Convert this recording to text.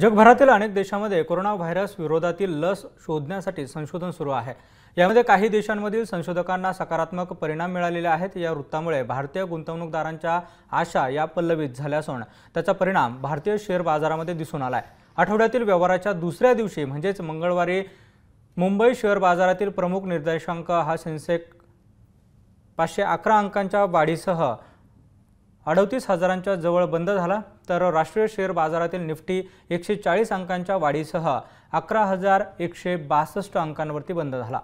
जगभरातील अनेक देशांमध्ये कोरोना व्हायरस विरोधातील लस शोधण्यासाठी संशोधन सुरू आहे यामध्ये काही देशांमधील संशोधकांना सकारात्मक परिणाम मिळालेले आहेत या वृत्तामुळे भारतीय गुंतवणूकदारांच्या आशा या पल्लवीत झाल्या असून त्याचा परिणाम भारतीय शेअर बाजारामध्ये दिसून आला आहे आठवड्यातील व्यवहाराच्या दुसऱ्या दिवशी म्हणजेच मंगळवारी मुंबई शेअर बाजारातील प्रमुख निर्देशांक हा सेन्सेक पाचशे अकरा अंकांच्या वाढीसह अडतीस हजारांच्या जवळ बंद झाला तर राष्ट्रीय शेअर बाजारातील निफ्टी एकशे चाळीस अंकांच्या वाढीसह अकरा हजार एकशे बासष्ट अंकांवरती बंद झाला